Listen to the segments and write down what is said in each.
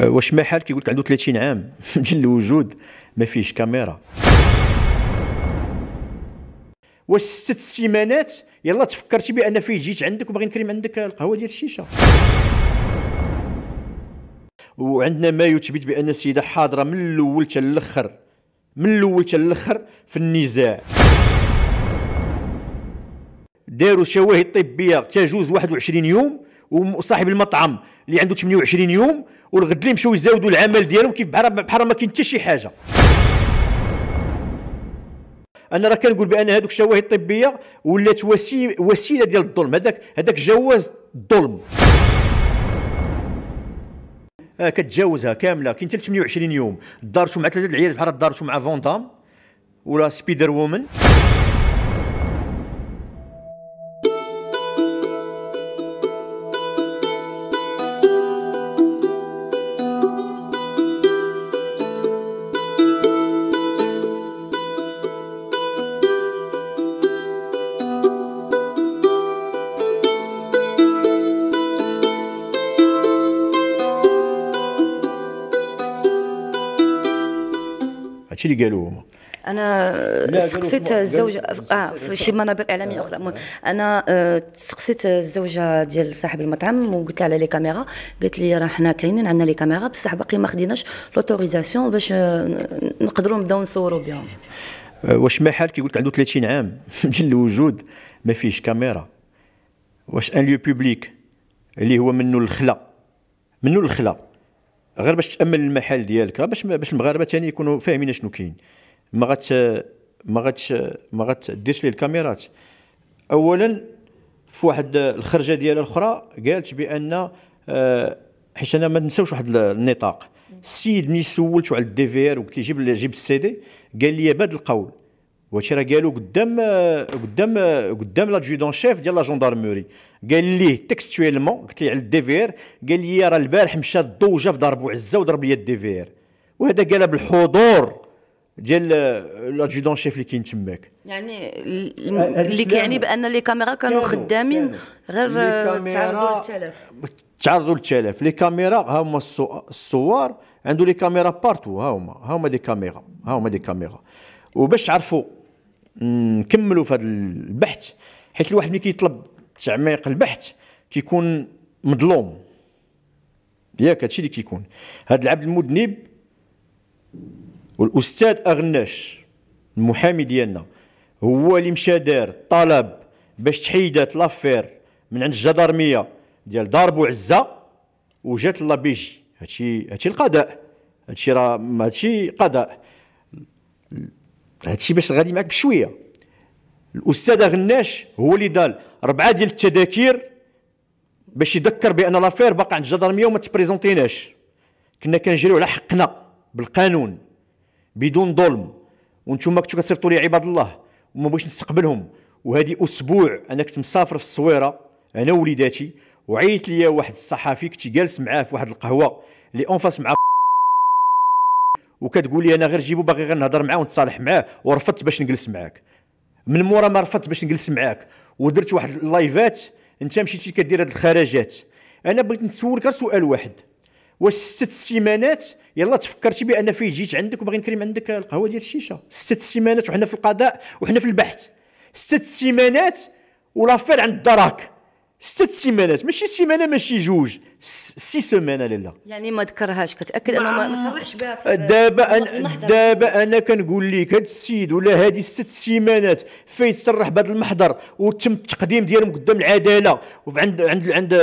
أه، واش حال كيقول لك عنده 30 عام ديال الوجود ما فيهش كاميرا واش ست سيمانات يلا تفكرتي بان فيه جيت عندك وباغي نكرم عندك القهوه ديال الشيشه وعندنا ما يثبت بان السيده حاضره من الاول حتى الاخر من الاول حتى الاخر في النزاع داروا شواهد طبيه تجوز 21 يوم وصاحب المطعم اللي عنده 28 يوم والغد اللي مشاو يزاودوا العمل ديالهم كيف بحال بحال ما كاين حتى شي حاجه انا راه كنقول بان هذوك الشواهد الطبيه ولات وسيله ديال الظلم هذاك هذاك جواز الظلم آه كتجاوزها كامله كاين حتى 28 يوم دارتو مع ثلاثه العيال بحال دارتو مع فوندام ولا سبيدر وومن شتي اللي قالوه هما انا سقسيت الزوجه اه في شي منابر اعلاميه اخرى المهم انا آه، سقسيت الزوجه ديال صاحب المطعم وقلت لها على لي كاميرا قالت لي راه حنا كاينين عندنا لي كاميرا بصح باقي ما خديناش لوتوريزاسيون باش آه، نقدروا نبداو نصوروا بهم آه، واش ما حال كيقول لك عنده 30 عام ديال الوجود ما فيهش كاميرا واش ان ليو بوبليك اللي هو منه الخلا منه الخلا غير باش تامن المحل ديالك باش باش المغاربه ثاني يكونوا فاهمين شنو كاين ما غات ما غات ما غتديرش ليه الكاميرات اولا في واحد الخرجه ديالها الاخرى قالت بان آه، حيت انا ما نساوش واحد النطاق السيد ملي سولته على الدي في ار وقلت لي جيب جيب السي دي قال لي بهذا القول وهادشي راه قالو قدام قدام قدام لادجودون شيف ديال لاجوندارموري قال ليه تكستويلمون قلت لي على الدي في قال لي راه البارح مشى الضوجه في دار بوعزه عزه وضرب لي الدي في وهذا قالها بالحضور ديال لادجودون شيف اللي كاين تماك يعني اللي كيعني بان لي كاميرا كانوا خدامين غير تعرضوا للتلف تعرضوا للتلف لي كاميرا ها هما الصور عنده لي كاميرا بارتو ها هما ها هما دي كاميرا ها هما دي كاميرا وباش تعرفوا نكملوا في هذا البحث حيت الواحد ملي كيطلب تعميق البحث كيكون مظلوم ياك هادشي اللي كيكون هاد العبد المذنب والاستاذ اغناش المحامي ديالنا هو اللي مشى دار طلب باش تحيدات لافير من عند الجدرميه ديال دار بوعزه وجات لابيجي هادشي هادشي القضاء هادشي راه هادشي قضاء هادشي باش غادي معاك بشويه الاستاذ غناش هو اللي دال ربعه ديال التذاكير باش يذكر بان لافير باقا عند الجدرميه وما تبريزونتيناش كنا كنجريو على حقنا بالقانون بدون ظلم وانتم كنتو كتصيفطوا لي عباد الله وما بغيتش نستقبلهم وهذه اسبوع انا كنت مسافر في الصويره انا ووليداتي وعيط لي واحد الصحفي كنت جالس معاه في واحد القهوه اللي اونفاس مع وكتقول لي انا غير جيبو باغي غير نهضر معاه ونتصالح معاه ورفضت باش نجلس معاك من مورا ما رفضت باش نجلس معاك ودرت واحد اللايفات انت مشيتي كدير هاد الخرجات انا بغيت نسولك غير سؤال واحد واش ست سيمانات يلا تفكرتي بان فيه جيت عندك وباغي نكريم عندك القهوه ديال الشيشه ست سيمانات وحنا في القضاء وحنا في البحث ست سيمانات ولافير عند الدراك ست سيمانات ماشي سيمانه ماشي جوج سي سيمين انا لا يعني ما ذكرهاش كتاكد انه ما صرحش بها في دابا أنا دابا انا كنقول لك هذا السيد ولا هذه ست سيمانات فايت صرح بهذا المحضر وتم التقديم ديالهم قدام العداله وعند عند عند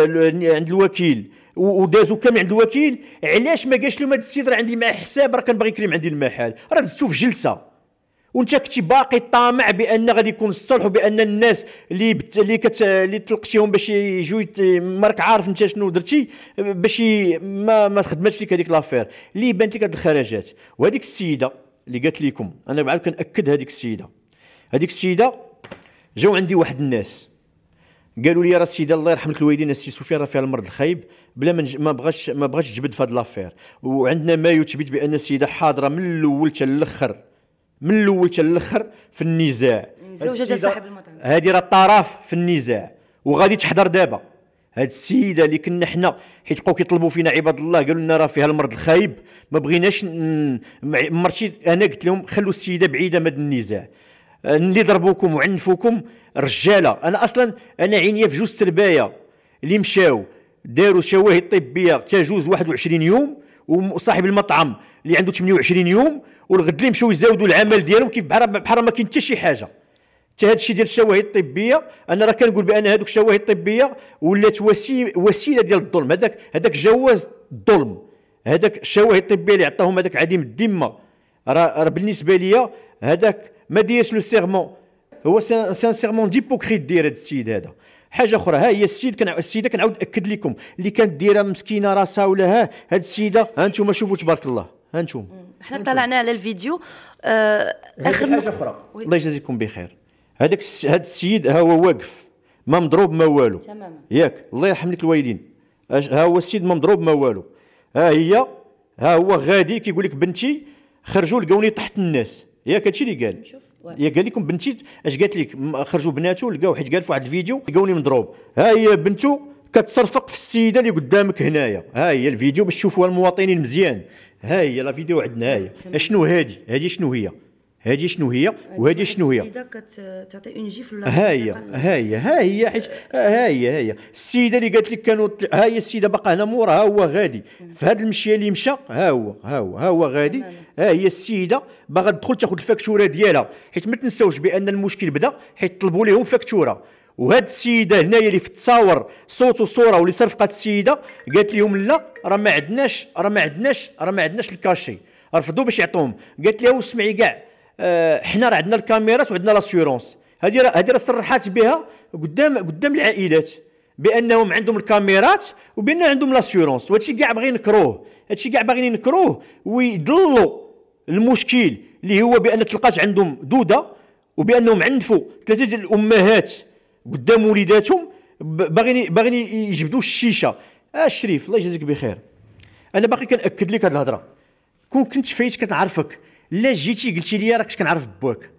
عند الوكيل ودازو كامل عند الوكيل علاش ما قالش لهم هذا السيد راه عندي مع حساب راه كنبغي يكريم عندي المحل راه دزتو في جلسه وانت كنتي باقي طامع بان غادي يكون الصلح وبان الناس اللي بت... اللي كت... اللي تلقتيهم باش يجوا مارك عارف انت شنو درتي باش ما ما خدمتش لك هذيك لافير اللي بانت لك الخرجات وهذيك السيده اللي قالت لكم انا بعد كناكد هذيك السيده هذيك السيده جاو عندي واحد الناس قالوا لي راه السيده الله يرحم لك الوالدين السي سفيان راه فيها المرض الخايب بلا ما ما بغاش ما بغاش تجبد في هاد لافير وعندنا ما يثبت بان السيده حاضره من الاول حتى الاخر من الاول حتى الاخر في النزاع زوجة صاحب المطعم هذه راه الطرف في النزاع وغادي تحضر دابا هاد السيده اللي كنا حنا حيت بقاو كيطلبوا فينا عباد الله قالوا لنا راه فيها المرض الخايب ما بغيناش مرتي انا قلت لهم خلوا السيده بعيده من النزاع آه، اللي ضربوكم وعنفوكم رجاله انا اصلا انا عينيا في جوج سربايه اللي مشاو داروا شواهد طبيه تجوز 21 يوم وصاحب المطعم اللي عنده 28 يوم والغد اللي مشاو يزاودوا العمل ديالهم كيف بحال بحال ما كاين حتى شي حاجه حتى هذا الشيء ديال الشواهد الطبيه انا راه كنقول بان هذوك الشواهد الطبيه ولات وسيله ديال الظلم هذاك هذاك جواز الظلم هذاك الشواهد الطبيه اللي عطاهم هذاك عديم الذمه راه بالنسبه ليا هذاك ما ديرش لو سيغمون هو سان سيغمون ديبوكريت داير هذا السيد هذا حاجه اخرى ها هي السيد كان السيده كنعاود ناكد لكم اللي كانت دايره مسكينه راسها ولا ها هاد السيده ها انتم شوفوا تبارك الله ها انتم حنا طلعنا على الفيديو آه اخر حاجه اخرى الله يجازيكم بخير هذاك هذا السيد ها هو واقف ما مضروب ما والو تماما ياك الله يرحم لك الوالدين ها هو السيد ما مضروب ما والو ها هي ها هو غادي كيقول لك بنتي خرجوا لقوني تحت الناس ياك هادشي اللي قال يا قال لكم بنتي اش قالت لك خرجوا بناتو لقاو حيت قال في واحد الفيديو لقوني مضروب ها هي بنتو كتصرفق في السيده اللي قدامك هنايا ها هي الفيديو باش تشوفوها المواطنين مزيان ها هي لا فيديو عندنا هي اشنو هادي هادي شنو هي هادي شنو هي وهادي شنو هي كتعطي اون جيفل ها هي ها هي ها هي حيت ها هي ها هي السيده اللي قالت لك كانوا ها هي السيده باقا هنا مورا ها هو غادي في هاد المشيه اللي مشى ها هو ها هو ها هو غادي ها هي السيده باغا تدخل تاخذ الفاكتوره ديالها حيت ما تنساوش بان المشكل بدا حيت طلبوا لهم فاكتوره وهاد السيده هنايا اللي في التصاور صوت وصوره واللي صرفقت السيده قالت لهم لا راه ما عندناش راه ما عندناش راه ما عندناش الكاشي رفضوا باش يعطوهم قالت لها واسمعي كاع اه حنا راه عندنا الكاميرات وعندنا لاسيورونس هذه راه هذه راه صرحات بها قدام قدام العائلات بانهم عندهم الكاميرات وبان عندهم لاسيورونس وهادشي كاع باغيين ينكروه هادشي كاع باغيين ينكروه ويضلوا المشكل اللي هو بان تلقات عندهم دوده وبانهم عنفوا ثلاثه ديال الامهات قدام وليداتهم باغين باغين يجبدوا الشيشه اه الشريف الله يجازيك بخير انا باقي كناكد لك هذه الهضره كون كنت فايت كنعرفك لا جيتي قلتي لي راك كنعرف باك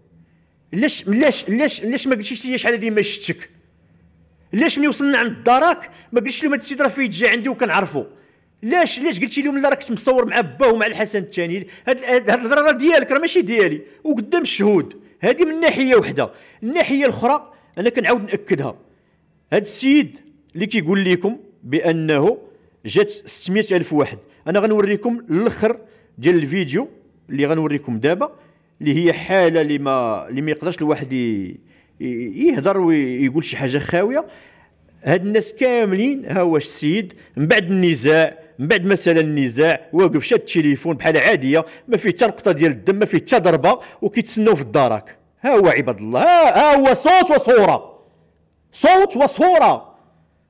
لاش لاش لاش لاش ما قلتيش لي شحال ديما ما شفتك لاش ملي وصلنا عند دارك ما قلتش لهم هذا السيد راه فايت جا عندي وكنعرفو لاش لاش قلتي لهم لا راك مصور مع باه ومع الحسن الثاني هاد الهضره ديالك راه ماشي ديالي وقدام الشهود هذه من ناحيه وحده الناحيه الاخرى انا كنعاود ناكدها هذا السيد اللي كيقول لكم بانه جات 600 الف واحد انا غنوريكم الاخر ديال الفيديو اللي غنوريكم دابا اللي هي حاله اللي ما اللي ما يقدرش الواحد يهضر ويقول شي حاجه خاويه هاد الناس كاملين ها هو السيد من بعد النزاع من بعد مثلا النزاع واقف شاد التليفون بحال عاديه ما فيه حتى نقطه ديال الدم ما فيه حتى ضربه وكيتسناو في الدرك ها هو عباد الله ها هو صوت وصوره صوت وصوره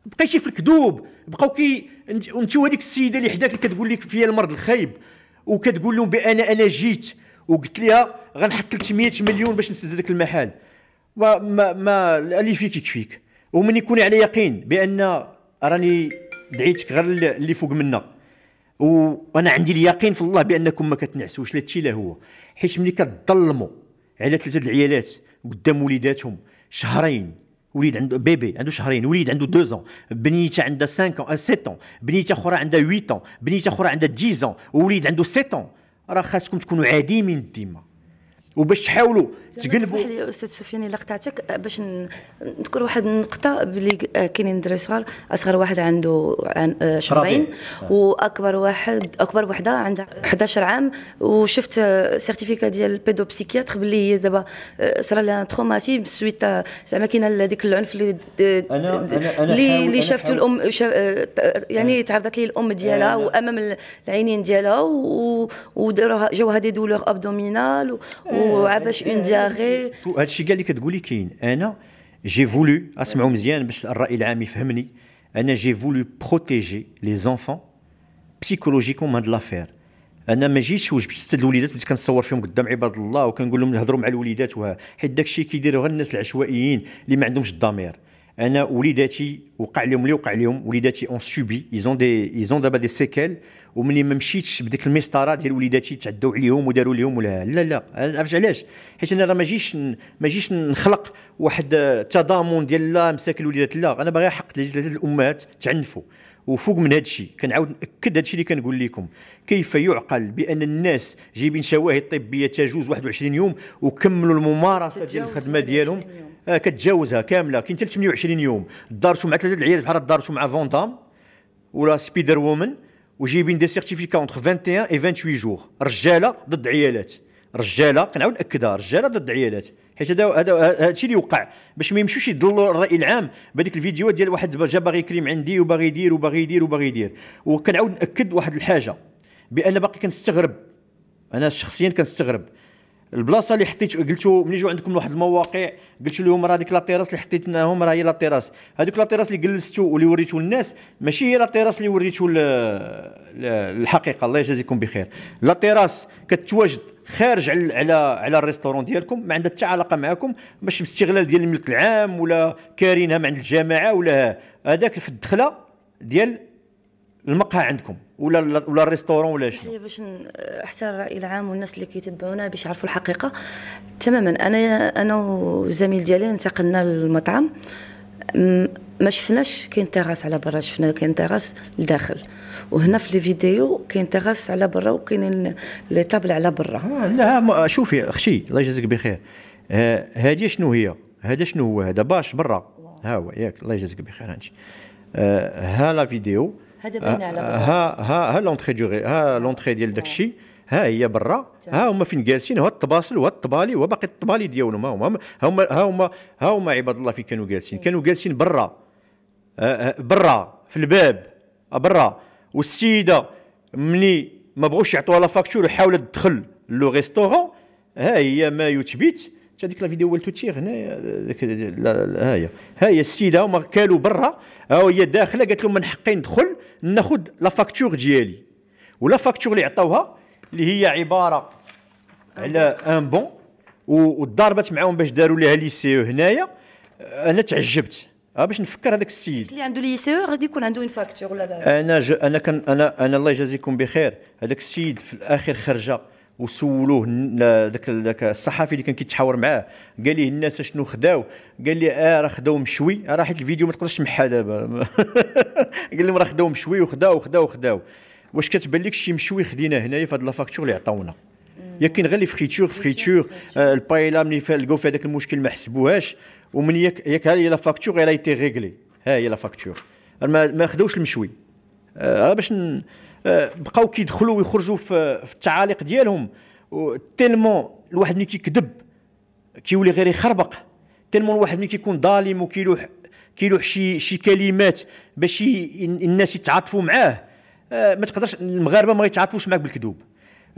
بقيتي في الكذوب بقاو كي انت وهذيك السيده اللي حداك اللي كتقول لك فيا المرض الخايب وكتقول لهم بان انا جيت وقلت لها غنحط 300 مليون باش نسد هذاك المحل ما ما, ما اللي فيك يكفيك ومن يكون على يقين بان راني دعيتك غير اللي فوق منا وانا عندي اليقين في الله بانكم ما كتنعسوش لا لا هو حيت ملي كتظلموا على ثلاثه العيالات قدام وليداتهم شهرين وليد عنده بيبي عنده شهرين وليد عنده دوزون بنيته عندها 5 7 بنيته اخرى عندها 8 بنيته اخرى عندها 10 وليد عنده 7 راه خاصكم تكونوا من الديمه وباش تحاولوا تقلبوا اسمح لي استاذ سفيان الا قطعتك باش نذكر واحد النقطه بلي كاينين صغار اصغر واحد عنده عام آه، شهرين آه. واكبر واحد اكبر وحده عندها 11 عام وشفت سيرتيفيكا ديال بيدو بسيكياتر بلي هي دابا آه، صرا لها تروماتي سويت زعما كاينه هذاك العنف اللي اللي اللي شافته الام يعني تعرضت ليه الام ديالها وامام العينين ديالها وداروها جاوها دي دولور ابدومينال إيه. وعباش اون ديال لا هذا هادشي كاع اللي كتقولي كاين انا جي فولو اسمعوا مزيان باش الراي العام يفهمني انا جي فولو بروتيجي لي زونفون بسيكولوجيكوم من هاد لافير انا ما جيتش وجبت الوليدات بديت كنصور فيهم قدام عباد الله وكنقول لهم نهضروا مع الوليدات وها حيت داك الشيء كيديروا غير الناس العشوائيين اللي ما عندهمش الضمير انا وليداتي وقع لهم اللي وقع لهم وليداتي اون سوبي ايزون دي ايزون دابا دي سيكيل وملي ما مشيتش بديك المسطره ديال وليداتي تعدوا عليهم وداروا لهم ولا لا لا عرفت علاش حيت انا راه ما جيش ما جيش نخلق واحد التضامن ديال لا مساك الوليدات لا انا باغي حق الامهات تعنفوا وفوق من هذا الشيء كنعاود ناكد هذا الشيء اللي كنقول لكم كيف يعقل بان الناس جايبين شواهد طبيه تجوز 21 يوم وكملوا الممارسه ديال الخدمه ديالهم آه كتجاوزها كامله كاين حتى 28 يوم دارتو مع ثلاثه العيال بحال دارتو مع فوندام ولا سبيدر وومن وجايبين دي سيرتيفيكا اونتر 21 اي 28 جور رجاله ضد عيالات رجاله كنعاود ناكدها رجاله ضد عيالات حيت هذا هذا هادشي اللي وقع باش ما يمشوش يضلوا الراي العام بهذيك الفيديوهات ديال واحد جا باغي يكريم عندي وباغي يدير وباغي يدير وباغي يدير وكنعاود ناكد واحد الحاجه بان باقي كنستغرب انا شخصيا كنستغرب البلاصه اللي حطيت قلتو ملي جو عندكم واحد المواقع قلتو لهم راه هذيك لاطيراس اللي حطيتناهم راه هي لاطيراس هذوك لاطيراس اللي جلستو واللي وريتو للناس ماشي هي لاطيراس اللي وريتو الحقيقه الله يجازيكم بخير لاطيراس كتواجد خارج على على على الريستورون ديالكم ما عندها حتى علاقه معكم باش باستغلال ديال الملك العام ولا كارينها مع الجماعه ولا هذاك في الدخله ديال المقهى عندكم ولا ولا الريستورون ولا شنو باش حتى الراي العام والناس اللي كيتبعونا باش يعرفوا الحقيقه تماما انا انا والزميل ديالي انتقلنا للمطعم ما شفناش كاين تيغاس على برا شفنا كاين تيغاس لداخل وهنا في لي فيديو كاين تيغاس على برا وكاين لي طابل على برا آه، لا شوفي اختي الله يجازيك بخير هذه آه، شنو هي هذا شنو هو هذا باش برا ها هو ياك الله يجازيك بخير هانتي آه، ها لا فيديو هذا آه، بناء على آه، ها ها ها لونتري دو ها لونتري ديال داك الشيء ها هي برا ها هما فين جالسين هو التباصل هو الطبالي وباقي الطبالي ديالهم ها هما ها هما ها هما عباد الله فين كانوا جالسين كانوا جالسين برا آه، برا في الباب برا والسيده ملي ما بغوش يعطوها لا فاكتور وحاولت تدخل لو ريستورون ها هي ما يثبت هذيك ديك لا فيديو والتو تيغ هنايا ها هي ها هي السيده هما كالوا برا ها هي داخله قالت لهم من حقي ندخل ناخذ لا فاكتور ديالي ولا فاكتور اللي عطاوها اللي هي عباره على ان بون وضربت معاهم باش داروا لها ليسيو هنايا انا تعجبت اه باش نفكر هذاك السيد اللي عنده ليسيو غادي يكون عنده اون فاكتور ولا انا انا كان انا انا الله يجازيكم بخير هذاك السيد في الاخر خرجه وسولوه ذاك ذاك الصحفي اللي كان كيتحاور معاه قال ليه الناس شنو خداو قال لي اه راه خداو مشوي آه، راه حيت الفيديو ما تقدرش تمحى دابا قال لهم راه خداو مشوي وخداو وخداو وخداو واش كتبان لك شي مشوي خديناه هنايا في هاد لافاكتور اللي عطاونا يا كاين غير لي فريتور فريتور آه، البايلا ملي لقاو في هذاك المشكل ما حسبوهاش ومن ياك ياك ها هي لافاكتور الا ايتي ريغلي ها هي فاكتور ما خداوش المشوي آه باش بقاو كيدخلوا ويخرجوا في التعاليق ديالهم تيلمون الواحد ملي كيكذب كيولي غير يخربق تيلمون الواحد ملي كيكون ظالم وكيلوح كيلوح شي شي كلمات باش الناس يتعاطفوا معاه آه ما تقدرش المغاربه ما يتعاطفوش معاك بالكذوب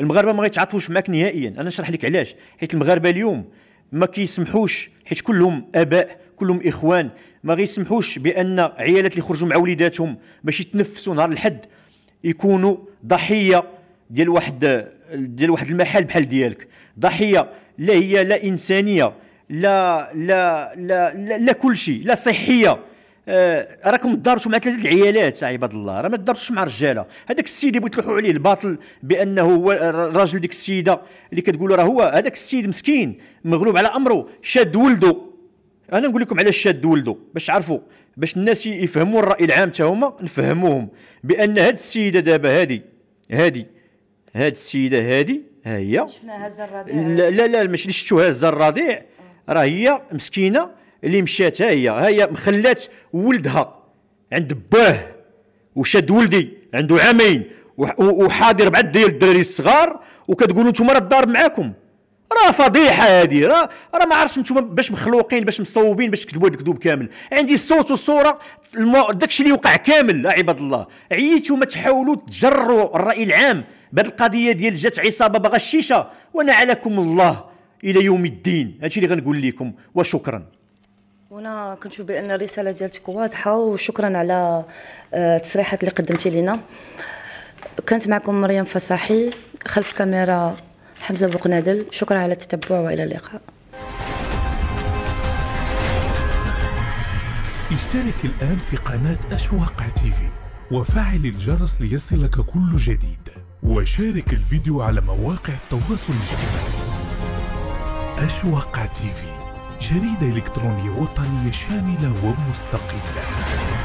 المغاربه ما يتعاطفوش معاك نهائيا انا نشرح لك علاش حيت المغاربه اليوم ما كيسمحوش حيت كلهم اباء كلهم اخوان ما غيسمحوش بان عيالات اللي خرجوا مع وليداتهم باش يتنفسوا نهار الحد يكونوا ضحيه ديال واحد ديال واحد المحل بحال ديالك ضحيه لا هي لا انسانيه لا لا لا لا, لا كل شيء لا صحيه آه راكم دارتوا مع ثلاثه العيالات عباد الله راه ما دارتوش مع الرجاله هذاك السيد اللي تلوحوا عليه الباطل بانه هو الراجل ديك السيده اللي كتقولوا راه هو هذاك السيد مسكين مغلوب على امره شاد ولده انا نقول لكم علاش شاد ولده باش تعرفوا باش الناس يفهموا الراي العام تا هما نفهموهم بان هاد السيده دابا هادي هادي هاد السيده هادي ها هي شفناها الرضيع لا لا لا ماشي اللي شفتوها هزه الرضيع راه هي مسكينه اللي مشات ها هي ها هي مخلات ولدها عند باه وشاد ولدي عنده عامين وحاضر بعد ديال الدراري الصغار وكتقولوا انتم راه الدار معاكم راه فضيحه هادي راه راه ما عرفتش نتوما باش مخلوقين باش مصوبين باش تكذبوا هاد الكذوب كامل عندي الصوت والصوره المو... داكشي اللي وقع كامل عباد الله عييتو ما تحاولوا تجروا الراي العام بهاد القضيه ديال جات عصابه باغا الشيشه وانا علىكم الله الى يوم الدين هادشي اللي غنقول لكم وشكرا وانا كنشوف بان الرساله ديالتك واضحه وشكرا على آه، التصريحات اللي قدمتي لنا كانت معكم مريم فصاحي خلف الكاميرا حمزة بوقنادل شكرا على التتبع وإلى اللقاء اشترك الآن في قناة أشواق تيفي وفعل الجرس ليصلك كل جديد وشارك الفيديو على مواقع التواصل الاجتماعي أشواق تيفي جريدة إلكترونية وطنية شاملة ومستقلة